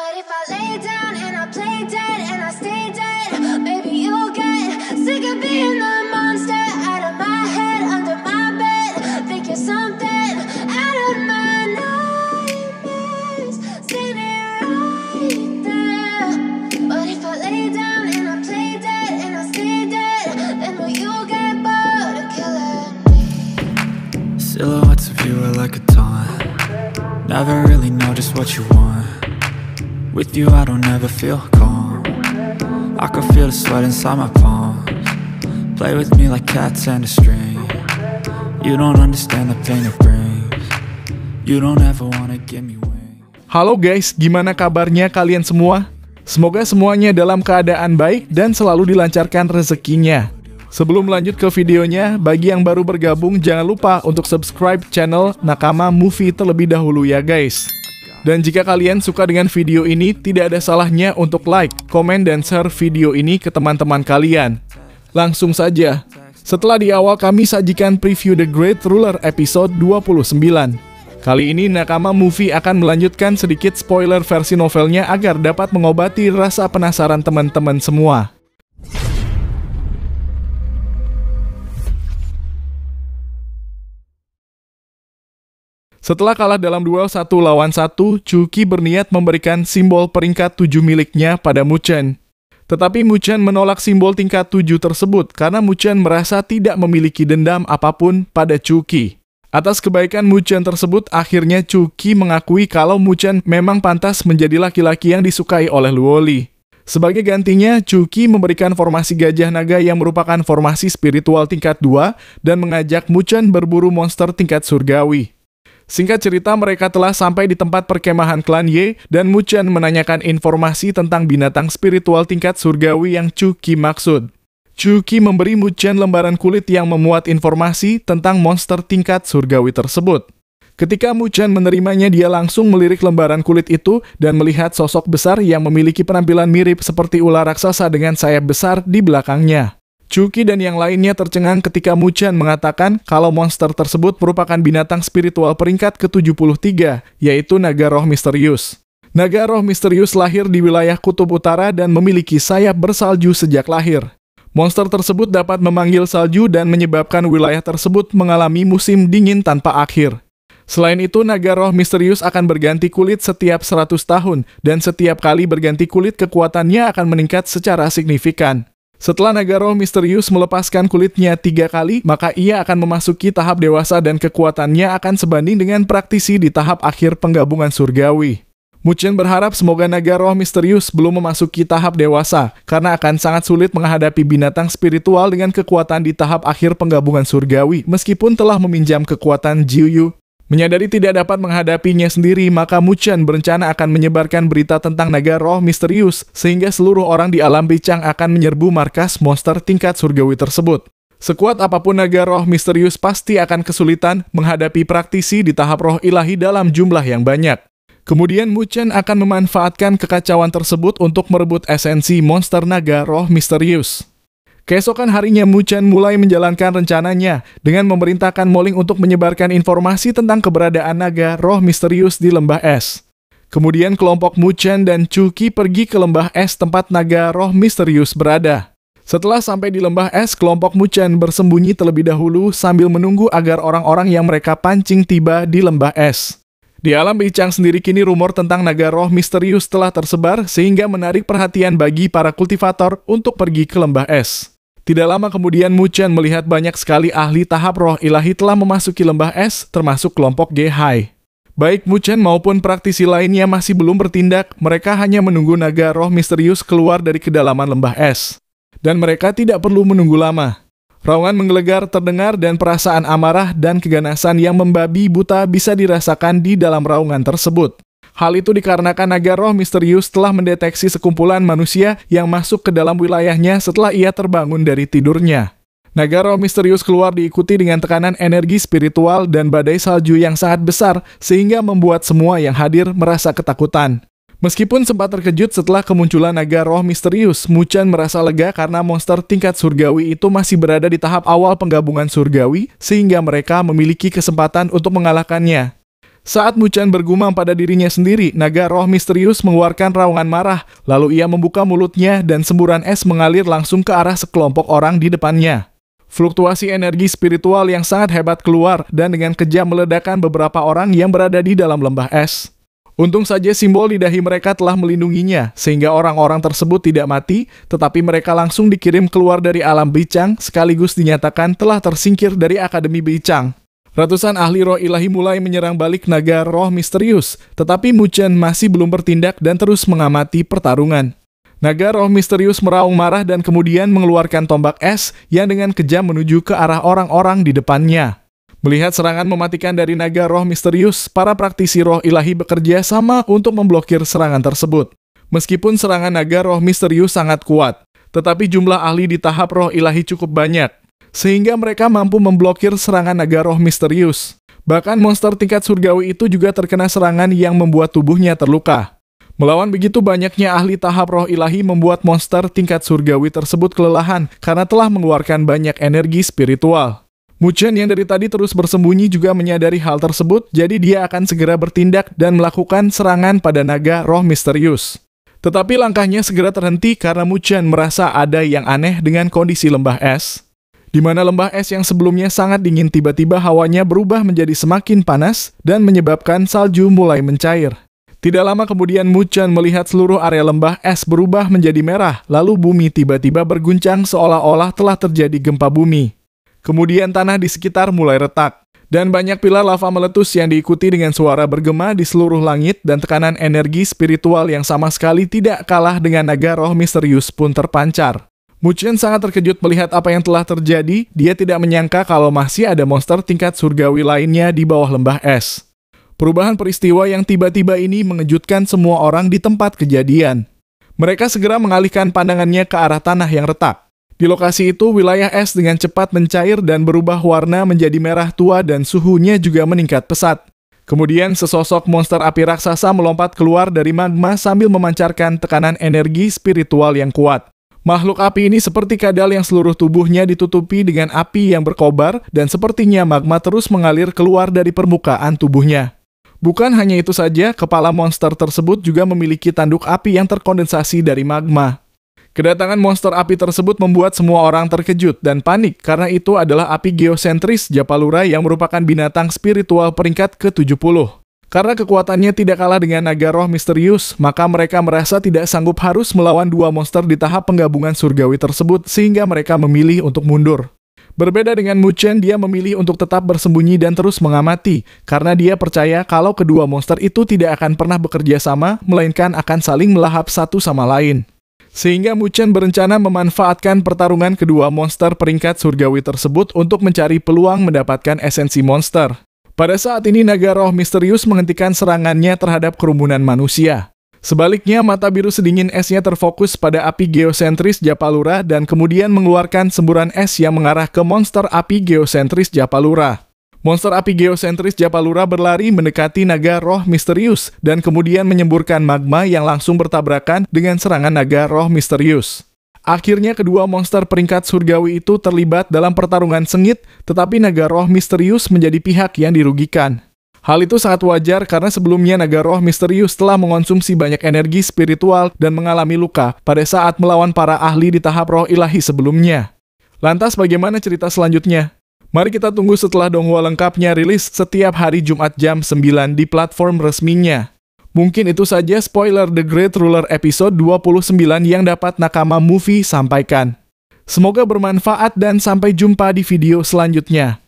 But if I lay down and I play dead and I stay dead, maybe you'll get sick of being the monster out of my head, under my bed. Think you're something out of my nightmares, sitting right there. But if I lay down and I play dead and I stay dead, then will you get bored of killing me? Silhouettes of you are like a taunt. Never really know just what you want. With you I don't ever feel calm I can feel the sweat inside my palms Play with me like cats and a string You don't understand the pain it brings You don't ever wanna give me wings Halo guys, gimana kabarnya kalian semua? Semoga semuanya dalam keadaan baik dan selalu dilancarkan rezekinya. Sebelum lanjut ke videonya, bagi yang baru bergabung jangan lupa untuk subscribe channel Nakama Movie terlebih dahulu ya guys. Dan jika kalian suka dengan video ini, tidak ada salahnya untuk like, komen, dan share video ini ke teman-teman kalian. Langsung saja. Setelah di awal kami sajikan preview The Great Ruler episode 29. Kali ini Nakama Movie akan melanjutkan sedikit spoiler versi novelnya agar dapat mengobati rasa penasaran teman-teman semua. Setelah kalah dalam duel satu lawan satu, Chuki berniat memberikan simbol peringkat tujuh miliknya pada Muchen. Tetapi Muchen menolak simbol tingkat tujuh tersebut karena Muchen merasa tidak memiliki dendam apapun pada Chuki. Atas kebaikan Muchen tersebut, akhirnya Chuki mengakui kalau Muchen memang pantas menjadi laki-laki yang disukai oleh Luoli. Sebagai gantinya, Chuki memberikan formasi gajah naga yang merupakan formasi spiritual tingkat 2 dan mengajak Muchen berburu monster tingkat surgawi. Singkat cerita, mereka telah sampai di tempat perkemahan klan Ye dan Mu Chen menanyakan informasi tentang binatang spiritual tingkat surgawi yang Chuki maksud. Chuki memberi Mu Chen lembaran kulit yang memuat informasi tentang monster tingkat surgawi tersebut. Ketika Mu Chen menerimanya, dia langsung melirik lembaran kulit itu dan melihat sosok besar yang memiliki penampilan mirip seperti ular raksasa dengan sayap besar di belakangnya. Chucky dan yang lainnya tercengang ketika Muchan mengatakan kalau monster tersebut merupakan binatang spiritual peringkat ke-73, yaitu naga roh misterius. Naga roh misterius lahir di wilayah kutub utara dan memiliki sayap bersalju sejak lahir. Monster tersebut dapat memanggil salju dan menyebabkan wilayah tersebut mengalami musim dingin tanpa akhir. Selain itu, naga roh misterius akan berganti kulit setiap 100 tahun, dan setiap kali berganti kulit kekuatannya akan meningkat secara signifikan. Setelah Nagaro misterius melepaskan kulitnya tiga kali, maka ia akan memasuki tahap dewasa dan kekuatannya akan sebanding dengan praktisi di tahap akhir penggabungan surgawi. Muchen berharap semoga naga roh misterius belum memasuki tahap dewasa, karena akan sangat sulit menghadapi binatang spiritual dengan kekuatan di tahap akhir penggabungan surgawi, meskipun telah meminjam kekuatan Jiuyu Menyadari tidak dapat menghadapinya sendiri, maka Muchan berencana akan menyebarkan berita tentang naga roh misterius, sehingga seluruh orang di alam bicang akan menyerbu markas monster tingkat surgawi tersebut. Sekuat apapun naga roh misterius pasti akan kesulitan menghadapi praktisi di tahap roh ilahi dalam jumlah yang banyak. Kemudian Muchan akan memanfaatkan kekacauan tersebut untuk merebut esensi monster naga roh misterius. Keesokan harinya Muchen mulai menjalankan rencananya dengan memerintahkan Moling untuk menyebarkan informasi tentang keberadaan naga roh misterius di lembah es. Kemudian kelompok Muchen dan Chuki pergi ke lembah es tempat naga roh misterius berada. Setelah sampai di lembah es, kelompok Muchen bersembunyi terlebih dahulu sambil menunggu agar orang-orang yang mereka pancing tiba di lembah es. Di alam Bicang sendiri kini rumor tentang naga roh misterius telah tersebar sehingga menarik perhatian bagi para kultivator untuk pergi ke lembah es. Tidak lama kemudian Mu Chen melihat banyak sekali ahli tahap roh ilahi telah memasuki lembah es, termasuk kelompok Hai. Baik Mu Chen maupun praktisi lainnya masih belum bertindak, mereka hanya menunggu naga roh misterius keluar dari kedalaman lembah es. Dan mereka tidak perlu menunggu lama. Raungan menggelegar terdengar dan perasaan amarah dan keganasan yang membabi buta bisa dirasakan di dalam raungan tersebut. Hal itu dikarenakan agar roh misterius telah mendeteksi sekumpulan manusia yang masuk ke dalam wilayahnya setelah ia terbangun dari tidurnya. Naga roh misterius keluar diikuti dengan tekanan energi spiritual dan badai salju yang sangat besar sehingga membuat semua yang hadir merasa ketakutan. Meskipun sempat terkejut setelah kemunculan naga roh misterius, Muchan merasa lega karena monster tingkat surgawi itu masih berada di tahap awal penggabungan surgawi sehingga mereka memiliki kesempatan untuk mengalahkannya. Saat Muchan bergumam pada dirinya sendiri, naga roh misterius mengeluarkan raungan marah. Lalu ia membuka mulutnya dan semburan es mengalir langsung ke arah sekelompok orang di depannya. Fluktuasi energi spiritual yang sangat hebat keluar dan dengan kejam meledakkan beberapa orang yang berada di dalam lembah es. Untung saja simbol di dahi mereka telah melindunginya, sehingga orang-orang tersebut tidak mati, tetapi mereka langsung dikirim keluar dari alam bicang sekaligus dinyatakan telah tersingkir dari Akademi Bicang. Ratusan ahli roh ilahi mulai menyerang balik naga roh misterius, tetapi Muchen masih belum bertindak dan terus mengamati pertarungan. Naga roh misterius meraung marah dan kemudian mengeluarkan tombak es yang dengan kejam menuju ke arah orang-orang di depannya. Melihat serangan mematikan dari naga roh misterius, para praktisi roh ilahi bekerja sama untuk memblokir serangan tersebut. Meskipun serangan naga roh misterius sangat kuat, tetapi jumlah ahli di tahap roh ilahi cukup banyak, sehingga mereka mampu memblokir serangan naga roh misterius. Bahkan monster tingkat surgawi itu juga terkena serangan yang membuat tubuhnya terluka. Melawan begitu banyaknya ahli tahap roh ilahi membuat monster tingkat surgawi tersebut kelelahan karena telah mengeluarkan banyak energi spiritual. Muchen yang dari tadi terus bersembunyi juga menyadari hal tersebut, jadi dia akan segera bertindak dan melakukan serangan pada naga roh misterius. Tetapi langkahnya segera terhenti karena Muchen merasa ada yang aneh dengan kondisi lembah es di mana lembah es yang sebelumnya sangat dingin tiba-tiba hawanya berubah menjadi semakin panas dan menyebabkan salju mulai mencair. Tidak lama kemudian Muchan melihat seluruh area lembah es berubah menjadi merah, lalu bumi tiba-tiba berguncang seolah-olah telah terjadi gempa bumi. Kemudian tanah di sekitar mulai retak, dan banyak pilar lava meletus yang diikuti dengan suara bergema di seluruh langit dan tekanan energi spiritual yang sama sekali tidak kalah dengan naga roh misterius pun terpancar. Mucin sangat terkejut melihat apa yang telah terjadi. Dia tidak menyangka kalau masih ada monster tingkat surgawi lainnya di bawah lembah es. Perubahan peristiwa yang tiba-tiba ini mengejutkan semua orang di tempat kejadian. Mereka segera mengalihkan pandangannya ke arah tanah yang retak. Di lokasi itu, wilayah es dengan cepat mencair dan berubah warna menjadi merah tua dan suhunya juga meningkat pesat. Kemudian sesosok monster api raksasa melompat keluar dari magma sambil memancarkan tekanan energi spiritual yang kuat. Makhluk api ini seperti kadal yang seluruh tubuhnya ditutupi dengan api yang berkobar dan sepertinya magma terus mengalir keluar dari permukaan tubuhnya. Bukan hanya itu saja, kepala monster tersebut juga memiliki tanduk api yang terkondensasi dari magma. Kedatangan monster api tersebut membuat semua orang terkejut dan panik karena itu adalah api geosentris Japalura yang merupakan binatang spiritual peringkat ke-70. Karena kekuatannya tidak kalah dengan naga roh misterius, maka mereka merasa tidak sanggup harus melawan dua monster di tahap penggabungan surgawi tersebut sehingga mereka memilih untuk mundur. Berbeda dengan Muchen, dia memilih untuk tetap bersembunyi dan terus mengamati, karena dia percaya kalau kedua monster itu tidak akan pernah bekerja sama, melainkan akan saling melahap satu sama lain. Sehingga Muchen berencana memanfaatkan pertarungan kedua monster peringkat surgawi tersebut untuk mencari peluang mendapatkan esensi monster. Pada saat ini naga roh misterius menghentikan serangannya terhadap kerumunan manusia. Sebaliknya, mata biru sedingin esnya terfokus pada api geosentris Japalura dan kemudian mengeluarkan semburan es yang mengarah ke monster api geosentris Japalura. Monster api geosentris Japalura berlari mendekati naga roh misterius dan kemudian menyemburkan magma yang langsung bertabrakan dengan serangan naga roh misterius. Akhirnya kedua monster peringkat surgawi itu terlibat dalam pertarungan sengit, tetapi naga roh misterius menjadi pihak yang dirugikan. Hal itu sangat wajar karena sebelumnya naga roh misterius telah mengonsumsi banyak energi spiritual dan mengalami luka pada saat melawan para ahli di tahap roh ilahi sebelumnya. Lantas bagaimana cerita selanjutnya? Mari kita tunggu setelah Donghua lengkapnya rilis setiap hari Jumat jam 9 di platform resminya. Mungkin itu saja spoiler The Great Ruler episode 29 yang dapat Nakama Movie sampaikan. Semoga bermanfaat dan sampai jumpa di video selanjutnya.